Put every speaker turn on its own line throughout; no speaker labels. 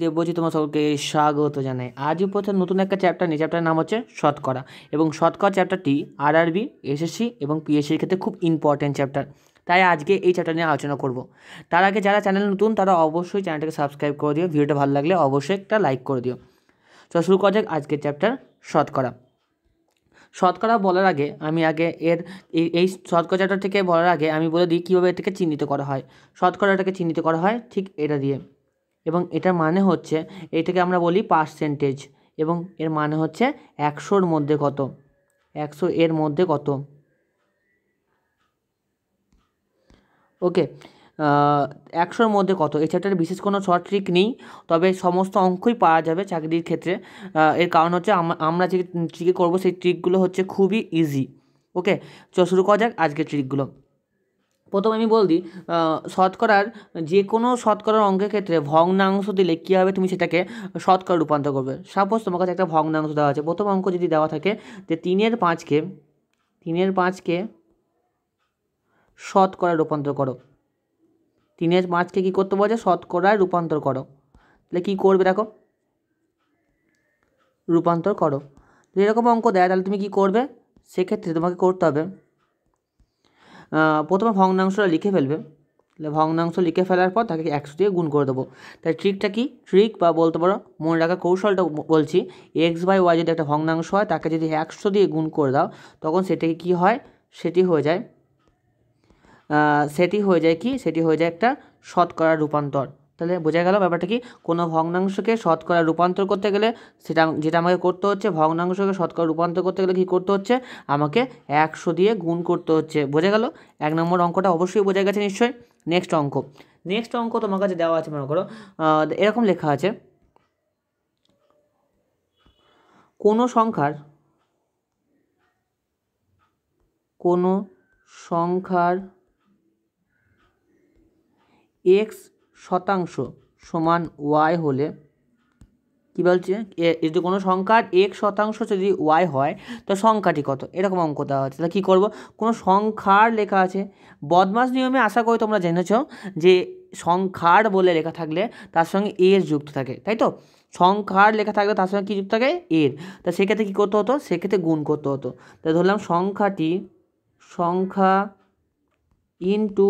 দেবজি তোমার সকলকে স্বাগত জানাই আজ পথে নতুন একটা চ্যাপ্টার নিয়ে চ্যাপ্টার নাম হচ্ছে শতকরা এবং শতকরা চ্যাপ্টারটি আরআরবি এসএসসি এবং পিএসসির ক্ষেত্রে খুব ইম্পর্ট্যান্ট চ্যাপ্টার তাই আজকে এই চ্যাপ্টার নিয়ে আলোচনা করব তার আগে যারা চ্যানেল নতুন তারা অবশ্যই চ্যানেলটাকে সাবস্ক্রাইব করে দিও ভিডিওটা ভালো লাগলে অবশ্যই একটা লাইক করে দিও চলো শুরু করা যাক আজকের চ্যাপ্টার শতকরা শতকরা বলার আগে আমি আগে এর এই শতকরা চ্যাপ্টার থেকে বলার আগে আমি বলে দিই কীভাবে এটাকে চিহ্নিত করা হয় শতকরাটাকে চিহ্নিত করা হয় ঠিক এটা দিয়ে এবং এটার মানে হচ্ছে এটাকে আমরা বলি পার্সেন্টেজ এবং এর মানে হচ্ছে একশোর মধ্যে কত একশো এর মধ্যে কত ওকে একশোর মধ্যে কত এ চ্যাপ্টারে বিশেষ কোনো শর্ট ট্রিক নেই তবে সমস্ত অঙ্কই পাওয়া যাবে চাকরির ক্ষেত্রে এর কারণ হচ্ছে আমরা যে ট্রিকে করবো সেই ট্রিকগুলো হচ্ছে খুবই ইজি ওকে চ শুরু করা যাক আজকের ট্রিকগুলো প্রথম আমি বল দিই শতকরার যে কোনো শতকরার অঙ্কের ক্ষেত্রে ভগ্নাংশ দিলে কী হবে তুমি সেটাকে শতকরা রূপান্তর করবে সাপোজ তোমার কাছে একটা ভগ্নাংশ দেওয়া আছে প্রথম অঙ্ক যদি দেওয়া থাকে যে তিনের পাঁচকে তিনের পাঁচকে শতকরা রূপান্তর করো তিনের পাঁচকে কী করতে বলছে শতকরায় রূপান্তর করো তাহলে কী করবে দেখো রূপান্তর করো এরকম অঙ্ক দেয় তাহলে তুমি কী করবে সেক্ষেত্রে তোমাকে করতে হবে প্রথমে ভগ্নাংশটা লিখে ফেলবে তাহলে ভগ্নাংশ লিখে ফেলার পর তাকে একশো দিয়ে গুণ করে দেবো তাই ট্রিকটা কি ট্রিক বা বলতে পারো মনে রাখার কৌশলটা বলছি এক্স বাই ওয়াই যদি একটা ভগ্নাংশ হয় তাকে যদি একশো দিয়ে গুণ করে দাও তখন সেটাকে কি হয় সেটি হয়ে যায় সেটি হয়ে যায় কি সেটি হয়ে যায় একটা শতকরা রূপান্তর তাহলে বোঝা গেল ব্যাপারটা কি কোনো ভগ্নাংশকে শতকরা রূপান্তর করতে গেলে সেটা যেটা আমাকে করতে হচ্ছে ভগ্নাংশকে শতকরা রূপান্তর করতে গেলে কী করতে হচ্ছে আমাকে একশো দিয়ে গুণ করতে হচ্ছে বোঝা গেল এক নম্বর অঙ্কটা অবশ্যই বোঝা গেছে নিশ্চয়ই নেক্সট অঙ্ক নেক্সট অঙ্ক তোমার কাছে দেওয়া আছে মনে করো এরকম লেখা আছে কোনো সংখ্যার কোনো সংখ্যার এক্স শতাংশ সমান ওয়াই হলে কী বলছে যদি কোনো সংখ্যার এক শতাংশ যদি ওয়াই হয় তো সংখ্যাটি কত এরকম অঙ্ক দেওয়া হচ্ছে তাহলে কী করবো কোনো সংখ্যার লেখা আছে বদমাস নিয়মে আশা করি তোমরা জেনেছ যে সংখ্যার বলে লেখা থাকলে তার সঙ্গে এর যুক্ত থাকে তাই তো সংখ্যার লেখা থাকলে তার সঙ্গে কী যুক্ত থাকে এর তা সেক্ষেত্রে কী করতে হতো সেক্ষেত্রে গুণ করতে হতো তাই ধরলাম সংখ্যাটি সংখ্যা ইন্টু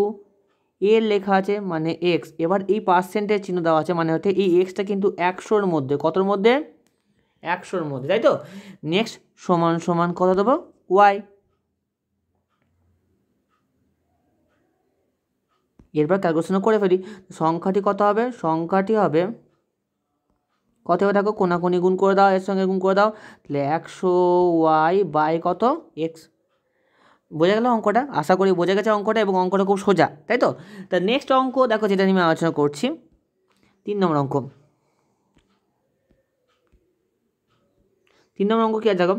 এর লেখা আছে মানে এক্স এবার এই পার্সেন্টের চিহ্ন দেওয়া আছে মানে হচ্ছে এই এক্সটা কিন্তু একশোর মধ্যে কতর মধ্যে একশোর মধ্যে তাই তো নেক্সট সমান সমান কত দেবো ওয়াই এরপর ক্যালকুলেশনও করে ফেলি সংখ্যাটি কত হবে সংখ্যাটি হবে কত হবে দেখো কোনাকুনি গুণ করে দাও এর সঙ্গে গুণ করে দাও তাহলে একশো ওয়াই বাই কত এক্স বোঝা গেল অঙ্কটা আশা করি বোঝা গেছে অঙ্কটা এবং অঙ্কটা খুব সোজা তাই তো তা নেক্সট অঙ্ক দেখো যেটা নিয়ে আমি আলোচনা করছি তিন নম্বর অঙ্ক তিন নম্বর অঙ্ক কী আছে দেখো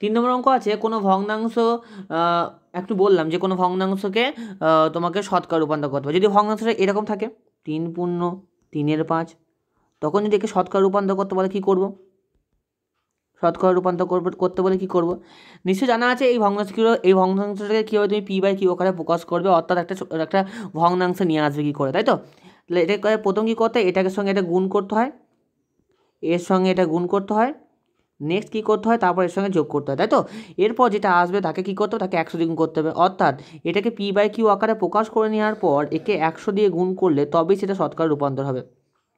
তিন নম্বর অঙ্ক আছে কোনো ভগ্নাংশ একটু বললাম যে কোনো ভগ্নাংশকে তোমাকে সৎকার রূপান্তর করতে হবে যদি ভগ্নাংশটা এরকম থাকে তিন পূর্ণ তিনের পাঁচ তখন যদি একে সৎকার রূপান্তর করতে বলে কী করবো শতকরা রূপান্তর করবো করতে বলে কী করব নিশ্চয়ই জানা আছে এই ভগ্নাংশগুলো এই ভগ্নাংশটাকে কীভাবে তুমি পি বাই কি ওখানে প্রকাশ করবে অর্থাৎ একটা একটা ভগ্নাংশ নিয়ে আসবে কী করে তাই তো তাহলে এটাকে প্রথম কী করতে এটাকে সঙ্গে এটা গুণ করতে হয় এর সঙ্গে এটা গুণ করতে হয় নেক্সট কী করতে হয় তারপর এর সঙ্গে যোগ করতে হয় তাই তো এরপর যেটা আসবে তাকে কী করতে হবে তাকে একশো দিয়ে গুণ করতে হবে অর্থাৎ এটাকে পি বাই কিউ আকারে প্রকাশ করে নেওয়ার পর একে একশো দিয়ে গুণ করলে তবেই সেটা শতকরা রূপান্তর হবে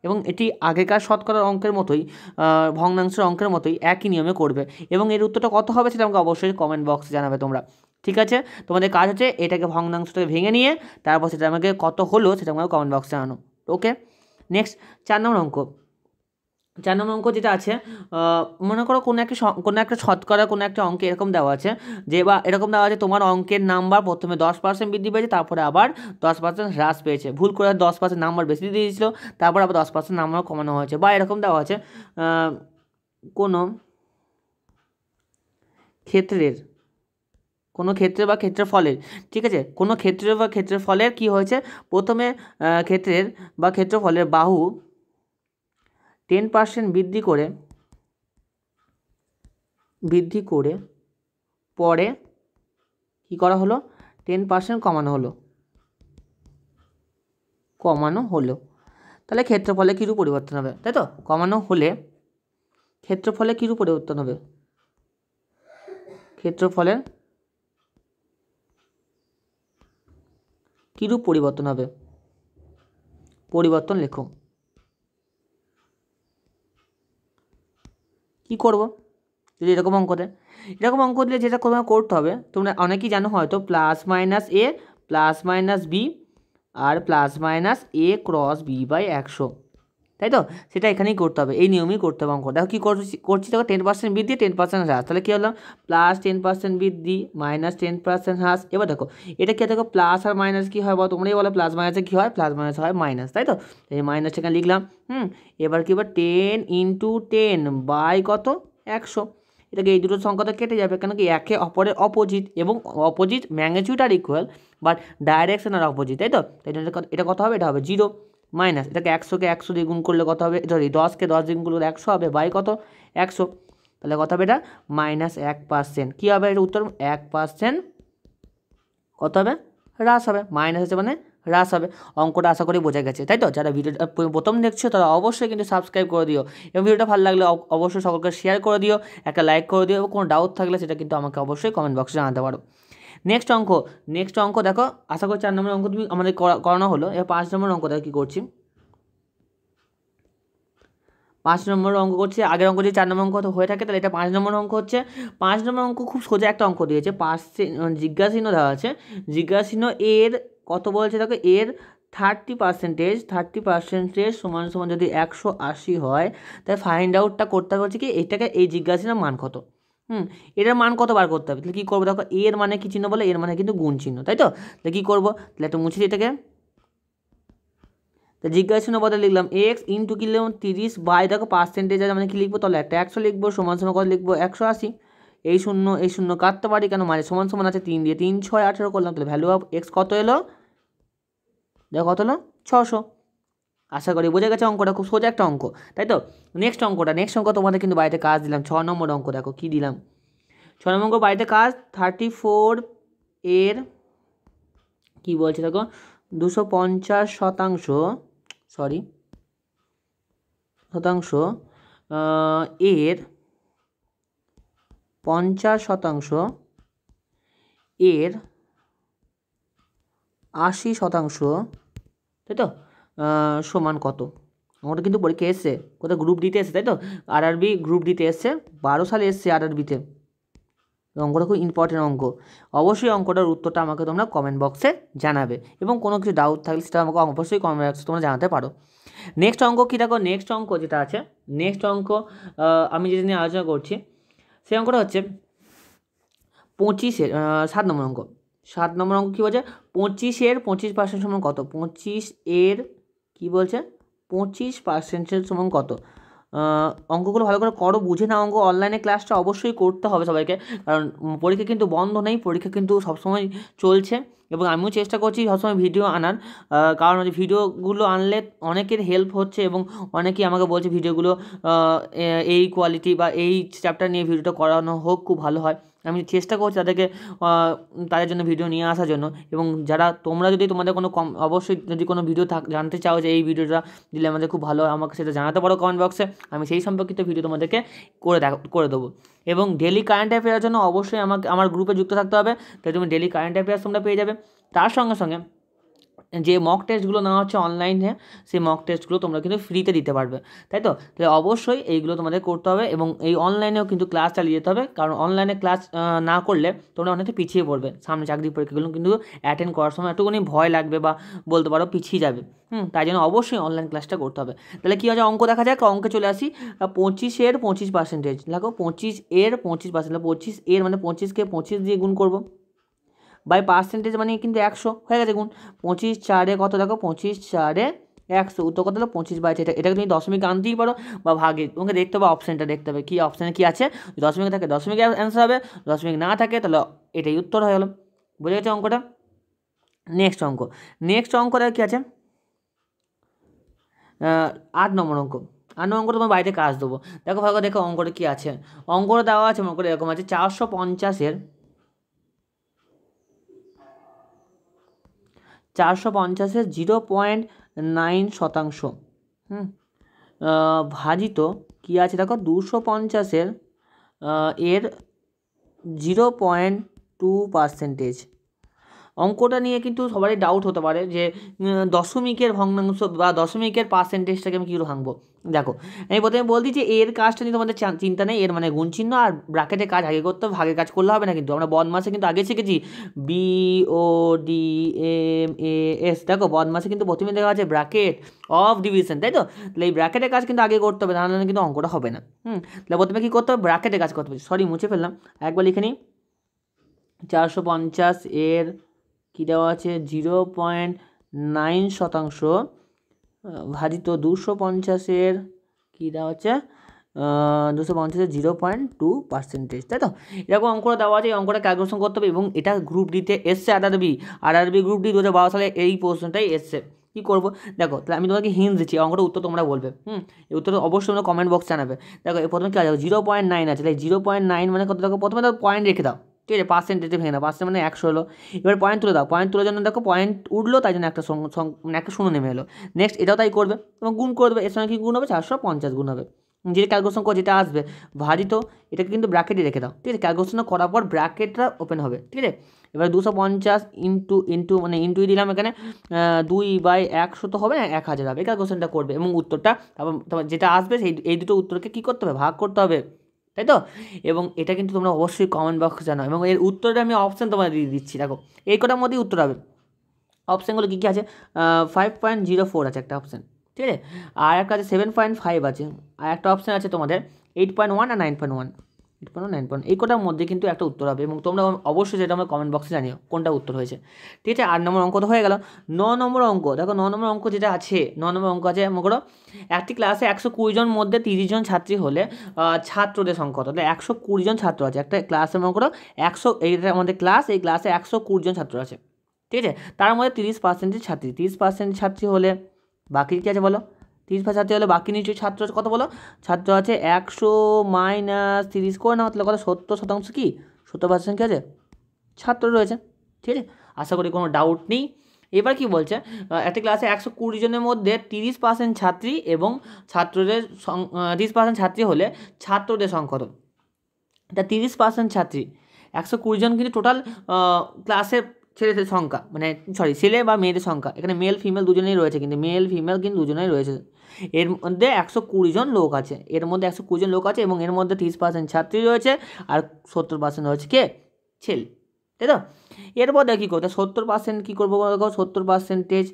এবং এটি আগেকার শতকরার অঙ্কের মতোই ভগ্নাংশের অঙ্কের মতোই একই নিয়মে করবে এবং এর উত্তরটা কত হবে সেটা আমাকে অবশ্যই কমেন্ট বক্সে জানাবে তোমরা ঠিক আছে তোমাদের কাজ হচ্ছে এটাকে ভগ্নাংশটাকে ভেঙে নিয়ে তারপর সেটা আমাকে কত হলো সেটা আমাকে কমেন্ট বক্সে জানানো ওকে নেক্সট চার নম্বর অঙ্ক চার নম্বর অঙ্ক যেটা আছে মনে করো কোনো একটা কোনো একটা শতকরা কোনো একটা অঙ্কে এরকম দেওয়া আছে যে বা এরকম দেওয়া আছে তোমার অঙ্কের নাম্বার প্রথমে দশ পার্সেন্ট বৃদ্ধি পেয়েছে তারপরে আবার দশ পার্সেন্ট হ্রাস পেয়েছে ভুল করে দশ পার্সেন্ট নাম্বার বেশি দিয়ে দিয়েছিল তারপর আবার দশ পার্সেন্ট নাম্বার কমানো হয়েছে বা এরকম দেওয়া আছে কোনো ক্ষেত্রের কোনো ক্ষেত্রে বা ক্ষেত্রের ফলের ঠিক আছে কোনো ক্ষেত্রে বা ক্ষেত্রের ফলের কি হয়েছে প্রথমে ক্ষেত্রের বা ক্ষেত্রফলের বাহু টেন পার্সেন্ট বৃদ্ধি করে বৃদ্ধি করে পরে কি করা হলো টেন পার্সেন্ট কমানো হলো কমানো হলো তাহলে ক্ষেত্রফলে কীরূপ পরিবর্তন হবে তাই তো কমানো হলে ক্ষেত্রফলে কীরূপ পরিবর্তন হবে ক্ষেত্রফলের কীরূপ পরিবর্তন হবে পরিবর্তন লেখো কি করব যদি এরকম অঙ্ক দেয় এরকম অঙ্ক দিলে যেটা তোমাকে করতে হবে তোমরা অনেকেই জানো হয়তো plus minus A plus minus B আর plus minus A cross B by একশো তাই তো সেটা এখানেই করতে হবে এই নিয়মেই করতে হবে অঙ্ক দেখো কী করছি করছি দেখো টেন পার্সেন্ট বৃদ্ধি টেন পার্সেন্ট হ্রাস তাহলে কী হলাম প্লাস টেন পার্সেন্ট বৃদ্ধি মাইনাস টেন পার্সেন্ট হ্রাস এবার দেখো এটা কী দেখো প্লাস আর মাইনাস কী হয় বা তোমরাই বলো প্লাস মাইনাসে কী হয় প্লাস মাইনাস হয় মাইনাস তাই তো এই মাইনাস এখানে লিখলাম হুম এবার কি এবার টেন ইন্টু টেন বাই কত একশো এটাকে এই দুটো সংখ্যা তো কেটে যাবে কেন কি একে অপরের অপোজিট এবং opposite magnitude are equal but direction are opposite তাই তো এটা কত হবে এটা হবে জিরো মাইনাস এটাকে একশোকে একশো দিয়ে গুণ করলে কত হবে সরি দশকে দশ দিয়ে গুণ করলে একশো হবে বাই কত একশো তাহলে কত হবে এটা মাইনাস এক পার্সেন্ট কী হবে এটা উত্তর এক পার্সেন্ট কত হবে হ্রাস হবে মাইনাস হচ্ছে মানে হ্রাস হবে অঙ্কটা আশা করি বোঝা গেছে তাই তো যারা ভিডিওটা প্রথম দেখছো তারা অবশ্যই কিন্তু সাবস্ক্রাইব করে দিও এবং ভিডিওটা ভালো লাগলে অবশ্যই সকলকে শেয়ার করে দিও একটা লাইক করে দিও এবং কোনো ডাউট থাকলে সেটা কিন্তু আমাকে অবশ্যই কমেন্ট বক্সে জানাতে পারো নেক্সট অঙ্ক নেক্সট অঙ্ক দেখো আশা করি চার নম্বর অঙ্ক তুমি আমাদের করানো হলো এবার পাঁচ নম্বর অঙ্ক দেখো কী করছি পাঁচ নম্বর অঙ্ক করছে আগের অঙ্ক যদি চার নম্বর অঙ্ক হয়ে থাকে তাহলে এটা পাঁচ নম্বর অঙ্ক হচ্ছে পাঁচ নম্বর অঙ্ক খুব সোজা একটা অঙ্ক দিয়েছে পাঁচ মানে জিজ্ঞাসীন দেওয়া আছে জিজ্ঞাসীন এর কত বলছে দেখো এর থার্টি পার্সেন্টেজ থার্টি পার্সেন্টেজ সমান সমান যদি একশো আশি হয় তাহলে ফাইন্ড আউটটা করতে হচ্ছে কি এটাকে এই জিজ্ঞাসীন মান কত হুম এটার মান কত বার করতে হবে তাহলে কী করবো দেখো এর মানে কী চিহ্ন বলে এর মানে কিন্তু গুণ চিহ্ন তাই তো তাহলে কী করবো তাহলে একটু মুছে এটাকে তো জিজ্ঞাসা চিহ্ন বদলে লিখলাম এক্স ইন্টু কী লিখলাম তিরিশ বাই দেখো পার্সেন্টেজ আছে মানে কী লিখবো তাহলে একটা একশো লিখবো সমান সমান কত লিখবো একশো আশি এই শূন্য এই শূন্য কাটতে পারি কেন মানে সমান সমান আছে তিন দিয়ে তিন ছয় আঠেরো করলাম তাহলে ভ্যালু অফ এক্স কত এলো দেখো কত হলো ছশো আশা করি বোঝা গেছে অঙ্কটা খুব সোজা একটা অঙ্ক তাই তো নেক্সট অঙ্কটা নেক্সট অঙ্ক তোমাদের কিন্তু বাড়িতে কাজ দিলাম ছ নম্বর অঙ্ক দেখো কী দিলাম ছ নম্বর অঙ্ক বাড়িতে কাজ থার্টি ফোর এর কি বলছে দেখো দুশো পঞ্চাশ শতাংশ সরি শতাংশ এর পঞ্চাশ শতাংশ এর আশি শতাংশ তাই তো সমান কত আমাদের কিন্তু পরীক্ষা এসছে কোথাও গ্রুপ ডিতে এসছে তাই তো আর আরআরবি গ্রুপ ডিতে এসছে বারো সালে এসছে আরআরবিতে অঙ্কটা খুব ইম্পর্টেন্ট অঙ্ক অবশ্যই অঙ্কটার উত্তরটা আমাকে তোমরা কমেন্ট বক্সে জানাবে এবং কোনো কিছু ডাউট থাকলে সেটা আমাকে অবশ্যই কমেন্ট বক্সে তোমরা জানাতে পারো নেক্সট অঙ্ক কী দেখো নেক্সট অঙ্ক যেটা আছে নেক্সট অঙ্ক আমি যেটা নিয়ে আলোচনা করছি সেই অঙ্কটা হচ্ছে পঁচিশের সাত নম্বর অঙ্ক সাত নম্বর অঙ্ক কী বলছে পঁচিশের পঁচিশ পার্সেন্ট সমান কত পঁচিশ এর বলছে পঁচিশ পার্সেন্টের সমান কত অঙ্কগুলো ভালো করে করো বুঝে না অঙ্ক অনলাইনে ক্লাসটা অবশ্যই করতে হবে সবাইকে কারণ পরীক্ষা কিন্তু বন্ধ নেই পরীক্ষা কিন্তু সবসময় চলছে এবং আমিও চেষ্টা করছি সবসময় ভিডিও আনার কারণ হচ্ছে ভিডিওগুলো আনলে অনেকের হেল্প হচ্ছে এবং অনেকেই আমাকে বলছে ভিডিওগুলো এই কোয়ালিটি বা এই চ্যাপ্টার নিয়ে ভিডিওটা করানো হোক খুব ভালো হয় আমি চেষ্টা করছি তাদেরকে তাদের জন্য ভিডিও নিয়ে আসার জন্য এবং যারা তোমরা যদি তোমাদের কোনো কম অবশ্যই যদি কোনো ভিডিও থাক জানতে চাও যে এই ভিডিওটা দিলে আমাদের খুব ভালো আমাকে সেটা জানাতে পারো কমেন্ট বক্সে আমি সেই সম্পর্কিত ভিডিও তোমাদেরকে করে দেখ করে দেবো এবং ডেলি কারেন্ট অ্যাফেয়ার্সের জন্য অবশ্যই আমাকে আমার গ্রুপে যুক্ত থাকতে হবে তাহলে তুমি ডেলি কারেন্ট অ্যাফেয়ার্স তোমরা পেয়ে যাবে তার সঙ্গে সঙ্গে যে মক টেস্টগুলো নেওয়া হচ্ছে অনলাইনে সেই মক টেস্টগুলো তোমরা কিন্তু ফ্রিতে দিতে পারবে তাই তো তাহলে অবশ্যই এইগুলো তোমাদের করতে হবে এবং এই অনলাইনেও কিন্তু ক্লাস চালিয়ে যেতে হবে কারণ অনলাইনে ক্লাস না করলে তোমরা অনেকটা পিছিয়ে পড়বে সামনে চাকরি পরীক্ষাগুলো কিন্তু অ্যাটেন্ড করার সময় একটুখানি ভয় লাগবে বা বলতে পারো পিছিয়ে যাবে হুম তাই জন্য অবশ্যই অনলাইন ক্লাসটা করতে হবে তাহলে কী হচ্ছে অঙ্ক দেখা যাক অঙ্কে চলে আসি পঁচিশের পঁচিশ পার্সেন্টেজ দেখো পঁচিশ এর পঁচিশ পার্সেন্ট পঁচিশ এর মানে পঁচিশকে পঁচিশ দিয়ে গুণ করবো বাই পার্সেন্টেজ মানে কিন্তু একশো হয়ে গেছে গুণ পঁচিশ চারে কত দেখো পঁচিশ চারে একশো উত্তর কত হলো পঁচিশ বাই এটা এটাকে তুমি দশমিক আনতেই পারো বা ভাগে তোমাকে দেখতে হবে অপশানটা দেখতে হবে কী অপশানে কী আছে দশমিক থাকে দশমিক অ্যান্সার হবে দশমিক না থাকে তাহলে এটাই উত্তর হয়ে গেলো বুঝে গেছে অঙ্কটা নেক্সট অঙ্ক নেক্সট অঙ্কটা কী আছে আট নম্বর অঙ্ক নম্বর অঙ্ক তোমার বাড়িতে কাজ দেবো দেখো ভাগ দেখো অঙ্কটা কী আছে অঙ্কটা দেওয়া আছে মনে করে এরকম আছে চারশো পঞ্চাশের চারশো পঞ্চাশের জিরো পয়েন্ট নাইন শতাংশ হুম ভাজিত কী আছে দেখো দুশো পঞ্চাশের এর জিরো পয়েন্ট টু পার্সেন্টেজ অঙ্কটা নিয়ে কিন্তু সবারই ডাউট হতে পারে যে দশমিকের ভগ্নাংশ বা দশমিকের পার্সেন্টেজটাকে আমি কী করে ভাঙবো দেখো আমি প্রথমে বলছি যে এর কাজটা নিয়ে তোমাদের চিন্তা নেই এর মানে গুণ চিহ্ন আর ব্রাকেটে কাজ আগে করতে হবে ভাগে কাজ করলে হবে না কিন্তু আমরা বদমাসে কিন্তু আগে শিখেছি B O D M A S দেখো বদমাসে কিন্তু প্রথমে দেখা আছে ব্র্যাকেট অফ ডিভিশন তাই তো তাহলে এই ব্র্যাকেটের কাজ কিন্তু আগে করতে হবে নাহলে কিন্তু অঙ্কটা হবে না হুম তাহলে প্রথমে কী করতে হবে ব্র্যাকেটে কাজ করতে হবে সরি মুছে ফেললাম একবার লিখে নিই চারশো পঞ্চাশ এর কী দেওয়া আছে জিরো পয়েন্ট নাইন শতাংশ ভাজিত দুশো পঞ্চাশের কী দেওয়া হচ্ছে দুশো পঞ্চাশের জিরো পয়েন্ট টু পার্সেন্টেজ তাই তো এরকম অঙ্কটা দেওয়া আছে এই অঙ্কটা ক্যালকুলেশন করতে হবে এবং এটা গ্রুপ ডিতে এসছে আর আরবি আর আরবি গ্রুপ ডি দু হাজার বারো সালে এই প্রশ্নটাই এসছে কী করবো দেখো তাহলে আমি তোমাকে হিন্স দিচ্ছি অঙ্কটা উত্তর তোমরা বলবে হুম এই উত্তর অবশ্যই তোমরা কমেন্ট বক্স জানাবে দেখো প্রথমে কী আছে জিরো পয়েন্ট নাইন আছে তাই জিরো পয়েন্ট নাইন মানে কত দেখো প্রথমে তো পয়েন্ট রেখে দাও ঠিক আছে পার্সেন্টেজে ভেঙে দাও পার্সেন্ট মানে একশো হলো এবার পয়েন্ট তুলে দাও পয়েন্ট তোলার জন্য দেখো পয়েন্ট উঠলো তাই জন্য একটা মানে একটা শূন্য নেমে এলো নেক্সট এটাও তাই করবে এবং গুণ করবে এর সঙ্গে কি গুণ হবে চারশো পঞ্চাশ গুণ হবে যেটা ক্যালকুলেশন করে যেটা আসবে ভারী তো এটাকে কিন্তু ব্র্যাকেটে রেখে দাও ঠিক আছে ক্যালকুলেশন করার পর ব্র্যাকেটটা ওপেন হবে ঠিক আছে এবার দুশো পঞ্চাশ ইন্টু ইন্টু মানে ইন্টুই দিলাম এখানে দুই বাই একশো তো হবে না এক হাজার হবে ক্যালকুলেশনটা করবে এবং উত্তরটা তারপর যেটা আসবে সেই এই দুটো উত্তরকে কী করতে হবে ভাগ করতে হবে তাই তো এবং এটা কিন্তু তোমরা অবশ্যই কমেন্ট বক্স জানাও এবং এর উত্তরটা আমি অপশান তোমাদের দিয়ে দিচ্ছি দেখো এই কটার মধ্যেই উত্তর হবে অপশানগুলো কী কী আছে ফাইভ পয়েন্ট জিরো ফোর আছে একটা অপশান ঠিক আছে আর একটা আছে সেভেন পয়েন্ট ফাইভ আছে আর একটা অপশান আছে তোমাদের এইট পয়েন্ট ওয়ান আর nine point one eight point nine point এই কটার মধ্যে কিন্তু একটা উত্তর হবে এবং তোমরা অবশ্যই যেটা আমার কমেন্ট বক্সে জানিও কোনটা উত্তর হয়েছে ঠিক আছে আট নম্বর অঙ্ক তো হয়ে গেল ন নম্বর অঙ্ক দেখো ন নম্বর অঙ্ক যেটা আছে ন নম্বর অঙ্ক আছে মনে করো একটি ক্লাসে একশো কুড়িজন মধ্যে তিরিশ জন ছাত্রী হলে ছাত্রদের সংখ্যা তাহলে একশো কুড়িজন ছাত্র আছে একটা ক্লাসে মনে করো একশো এইটা আমাদের ক্লাস এই ক্লাসে একশো কুড়িজন ছাত্র আছে ঠিক আছে তার মধ্যে তিরিশ পার্সেন্টের ছাত্রী তিরিশ পার্সেন্ট ছাত্রী হলে বাকি কী আছে বলো তিরিশ ছাত্রী হলে বাকি নিচে ছাত্র কত বলো ছাত্র আছে একশো মাইনাস তিরিশ করে না তাহলে কত সত্তর শতাংশ কি সত্তর পার্সেন্ট কী আছে ছাত্র রয়েছে ঠিক আছে আশা করি কোনো ডাউট নেই এবার কি বলছে একটা ক্লাসে একশো কুড়ি জনের মধ্যে তিরিশ পার্সেন্ট ছাত্রী এবং ছাত্রদের সং তিরিশ পার্সেন্ট ছাত্রী হলে ছাত্রদের সংখ্যা তা তিরিশ পার্সেন্ট ছাত্রী একশো কুড়ি জন কিন্তু টোটাল ক্লাসে ছেলেদের সংখ্যা মানে সরি ছেলে বা মেয়েদের সংখ্যা এখানে মেল ফিমেল দুজনেই রয়েছে কিন্তু মেল ফিমেল কিন্তু দুজনেই রয়েছে এর মধ্যে একশো কুড়িজন লোক আছে এর মধ্যে একশো কুড়িজন লোক আছে এবং এর মধ্যে তিরিশ পার্সেন্ট ছাত্রী রয়েছে আর সত্তর পার্সেন্ট রয়েছে কে ছেলে তাই তো এরপর দেখ কী করতে সত্তর পার্সেন্ট কী করবো দেখো সত্তর পার্সেন্টেজ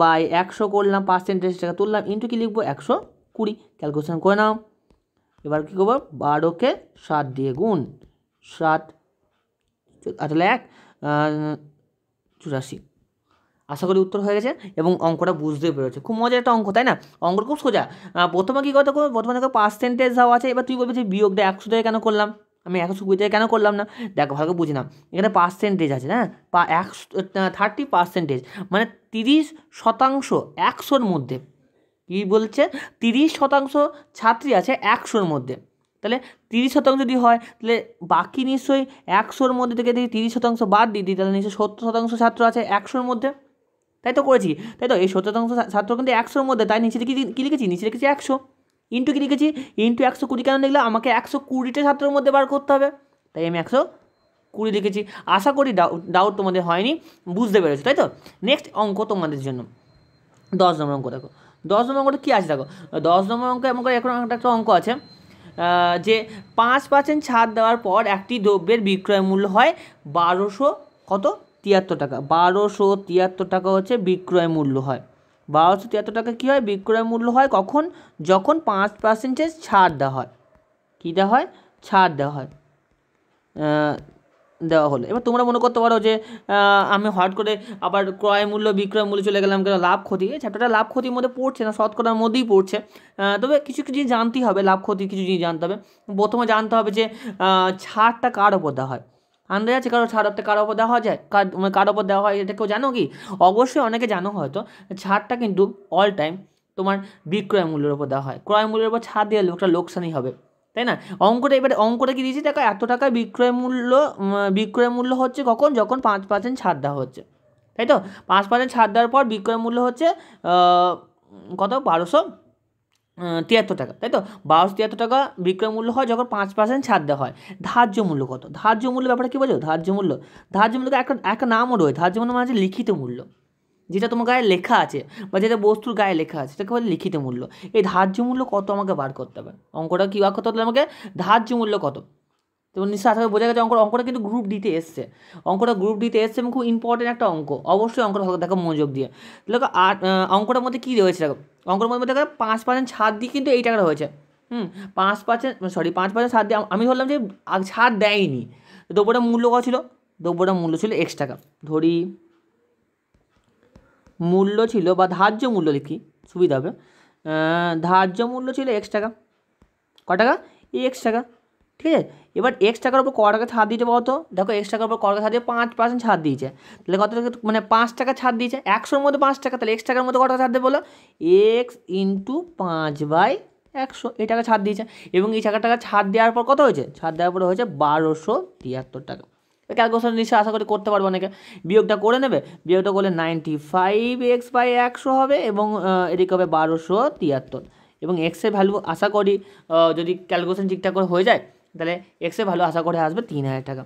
বাই একশো করলাম পার্সেন্টেজ টাকা তুললাম ইন্টু কী লিখবো একশো কুড়ি ক্যালকুলেশন করে নাও এবার কী করবো বারোকে সাত দিয়ে গুণ সাত আসলে আচ্ছা, এক চুরাশি আশা করি উত্তর হয়ে গেছে এবং অঙ্কটা বুঝতে পেরেছে খুব মজার একটা অঙ্ক তাই না অঙ্ক খুব সোজা প্রথমে কী কথা প্রথমে দেখো পার্সেন্টেজ দেওয়া আছে এবার তুই বলবি যে বিয়োগটা একশো থেকে কেন করলাম আমি একশো কুড়ি থেকে কেন করলাম না দেখো ভালো বুঝি না এখানে পার্সেন্টেজ আছে হ্যাঁ পা একশো থার্টি পার্সেন্টেজ মানে তিরিশ শতাংশ একশোর মধ্যে কী বলছে তিরিশ শতাংশ ছাত্রী আছে একশোর মধ্যে তাহলে তিরিশ শতাংশ যদি হয় তাহলে বাকি নিশ্চয়ই একশোর মধ্যে থেকে যদি তিরিশ শতাংশ বাদ দিয়ে দিই তাহলে নিশ্চয়ই সত্তর শতাংশ ছাত্র আছে একশোর মধ্যে তাই তো করেছি তাই তো এই সত্তর শতাংশ ছাত্র কিন্তু একশোর মধ্যে তাই নিচে কী লিখেছি নিচে লিখেছি একশো ইন্টু কী লিখেছি ইন্টু একশো কুড়ি কেন দেখলে আমাকে একশো কুড়িটা ছাত্রের মধ্যে বার করতে হবে তাই আমি একশো কুড়ি লিখেছি আশা করি ডাউট তোমাদের হয়নি বুঝতে পেরেছো তাই তো নেক্সট অঙ্ক তোমাদের জন্য দশ নম্বর অঙ্ক দেখো দশ নম্বর অঙ্কটা কী আছে দেখো দশ নম্বর অঙ্ক এমন করে এখন একটা অঙ্ক আছে যে পাঁচ পার্সেন্ট ছাড় দেওয়ার পর একটি দ্রব্যের বিক্রয় মূল্য হয় বারোশো কত তিয়াত্তর টাকা বারোশো তিয়াত্তর টাকা হচ্ছে বিক্রয় মূল্য হয় বারোশো তিয়াত্তর টাকা কী হয় বিক্রয় মূল্য হয় কখন যখন পাঁচ পার্সেন্টের ছাড় দেওয়া হয় কী দেওয়া হয় ছাড় দেওয়া হয় দেওয়া হলো এবার তোমরা মনে করতে পারো যে আমি হট করে আবার ক্রয় মূল্য বিক্রয় মূল্য চলে গেলাম কেন লাভ ক্ষতি এই চ্যাপ্টারটা লাভ ক্ষতির মধ্যে পড়ছে না শতকরার মধ্যেই পড়ছে তবে কিছু কিছু জানতেই হবে লাভ ক্ষতি কিছু জিনিস জানতে হবে প্রথমে জানতে হবে যে ছাড়টা কার ওপর দেওয়া হয় আন্দাজ আছে কারো ছাড়টা কারো ওপর দেওয়া যায় কার মানে কারো ওপর দেওয়া হয় এটা কেউ জানো কি অবশ্যই অনেকে জানো হয়তো ছাড়টা কিন্তু অল টাইম তোমার বিক্রয় মূল্যের ওপর দেওয়া হয় ক্রয় মূল্যের ওপর ছাড় দিয়ে লোকটা লোকসানই হবে তাই না অঙ্কটা এবারে অঙ্কটা কি দিয়েছি দেখো এত টাকা বিক্রয় মূল্য বিক্রয় মূল্য হচ্ছে কখন যখন পাঁচ পার্সেন্ট ছাড় দেওয়া হচ্ছে তাই তো পাঁচ পার্সেন্ট ছাড় দেওয়ার পর বিক্রয় মূল্য হচ্ছে কত বারোশো তিয়াত্তর টাকা তাই তো বারোশো তিয়াত্তর টাকা বিক্রয় মূল্য হয় যখন পাঁচ পার্সেন্ট ছাড় দেওয়া হয় ধার্য মূল্য কত ধার্য মূল্য ব্যাপারে কী বলছো ধার্য মূল্য ধার্য মূল্য একটা একটা নামও রয়েছে ধার্য মূল্য মানে হচ্ছে লিখিত মূল্য যেটা তোমার গায়ে লেখা আছে বা যেটা বস্তুর গায়ে লেখা আছে সেটাকে বলে লিখিত মূল্য এই ধার্য মূল্য কত আমাকে বার করতে হবে অঙ্কটা কী বার করতে হবে আমাকে ধার্য মূল্য কত তো নিশ্চয় আশা বোঝা গেছে অঙ্ক অঙ্কটা কিন্তু গ্রুপ ডিতে এসছে অঙ্কটা গ্রুপ ডিতে এসছে এবং খুব ইম্পর্টেন্ট একটা অঙ্ক অবশ্যই অঙ্কটা ভালো দেখো মনোযোগ দিয়ে দেখো আট অঙ্কটার মধ্যে কী রয়েছে দেখো অঙ্কটার মধ্যে দেখো পাঁচ পার্সেন্ট ছাড় দিয়ে কিন্তু এই টাকাটা হয়েছে হুম পাঁচ পার্সেন্ট সরি পাঁচ পার্সেন্ট ছাড় দিয়ে আমি ধরলাম যে ছাড় দেয়নি দ্রব্যটার মূল্য কত ছিল দ্রব্যটার মূল্য ছিল এক্স টাকা ধরি মূল্য ছিল বা ধার্য মূল্য লিখি সুবিধা হবে ধার্য মূল্য ছিল এক্স টাকা ক টাকা এই এক্স টাকা ঠিক আছে এবার এক্স টাকার উপর ক টাকা ছাড় দিয়েছে বলতো দেখো এক্স টাকার উপর ক টাকা ছাড় দিয়ে পাঁচ পার্সেন্ট ছাড় দিয়েছে তাহলে কত মানে পাঁচ টাকা ছাড় দিয়েছে একশোর মধ্যে পাঁচ টাকা তাহলে এক্স টাকার মধ্যে ক টাকা ছাড় দেবে বলো এক্স ইন্টু পাঁচ বাই একশো এই টাকা ছাড় দিয়েছে এবং এই টাকা টাকা ছাড় দেওয়ার পর কত হয়েছে ছাড় দেওয়ার পর হয়েছে বারোশো তিয়াত্তর টাকা ক্যালকুলেশন নিশ্চয় আশা করি করতে পারবো অনেকে বিয়োগটা করে নেবে বিয়োগটা করলে নাইনটি ফাইভ এক্স বাই একশো হবে এবং এদিকে হবে বারোশো তিয়াত্তর এবং এক্সের ভ্যালু আশা করি যদি ক্যালকুলেশন ঠিকঠাক করে হয়ে যায় তাহলে এক্সের ভ্যালু আশা করে আসবে তিন হাজার টাকা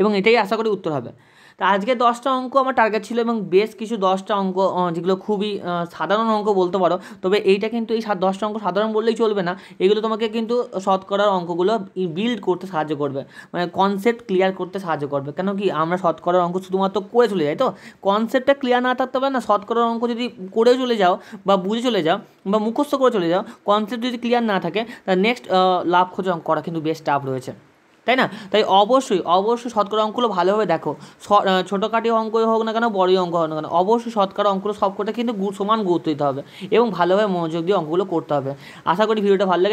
এবং এটাই আশা করি উত্তর হবে তা আজকে দশটা অঙ্ক আমার টার্গেট ছিল এবং বেশ কিছু দশটা অঙ্ক যেগুলো খুবই সাধারণ অঙ্ক বলতে পারো তবে এইটা কিন্তু এই দশটা অঙ্ক সাধারণ বললেই চলবে না এগুলো তোমাকে কিন্তু শতকরার অঙ্কগুলো বিল্ড করতে সাহায্য করবে মানে কনসেপ্ট ক্লিয়ার করতে সাহায্য করবে কেন কি আমরা শতকরার অঙ্ক শুধুমাত্র করে চলে যাই তো কনসেপ্টটা ক্লিয়ার না থাকতে পারে না শতকরার অঙ্ক যদি করে চলে যাও বা বুঝে চলে যাও বা মুখস্থ করে চলে যাও কনসেপ্ট যদি ক্লিয়ার না থাকে তা নেক্সট লাভ খোঁজ অঙ্ক করা কিন্তু বেশ টাফ রয়েছে তাই না তাই অবশ্যই অবশ্যই শতকরা অঙ্কগুলো ভালোভাবে দেখো ছোটোখাটি অঙ্ক হোক না কেন বড়ই অঙ্ক হোক না কেন অবশ্যই শতকরা অঙ্কগুলো সবকটা কিন্তু সমান গুরুত্ব দিতে হবে এবং ভালোভাবে মনোযোগ দিয়ে অঙ্কগুলো করতে হবে আশা করি ভিডিওটা ভালো লাগে